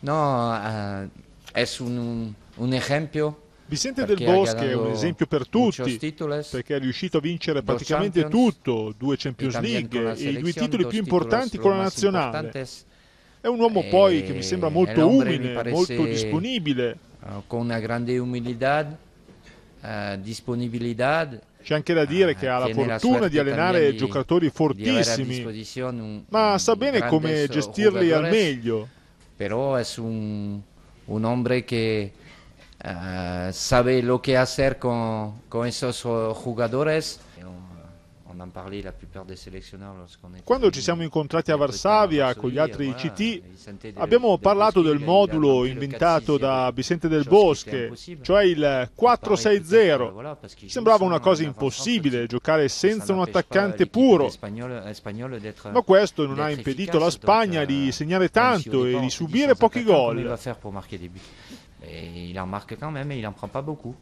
No, uh, è un, un esempio Vicente del Bosque è un esempio per tutti perché è riuscito a vincere praticamente tutto, due Champions League e i due titoli più importanti con la nazionale. È un uomo poi che mi sembra molto umile, molto disponibile. Eh, con una grande umilità, eh, disponibilità. C'è anche da dire che ha la eh, fortuna di allenare giocatori fortissimi, ma sa bene come gestirli al meglio. pero es un, un hombre que ah, sabe lo que hacer con, con esos oh, jugadores. en parlait la plupart des sélectionneurs lorsqu'on était Quando ci siamo incontrati a Varsavia con gli altri ICT abbiamo parlato del modulo inventato da Vicente del Bosque, cioè il 4-6-0. Sembrava una cosa impossibile giocare senza un attaccante puro, ma questo non ha impedito alla Spagna euh, di segnare tanto e di subire pochi gol. il en marque quand même et il en prend pas beaucoup.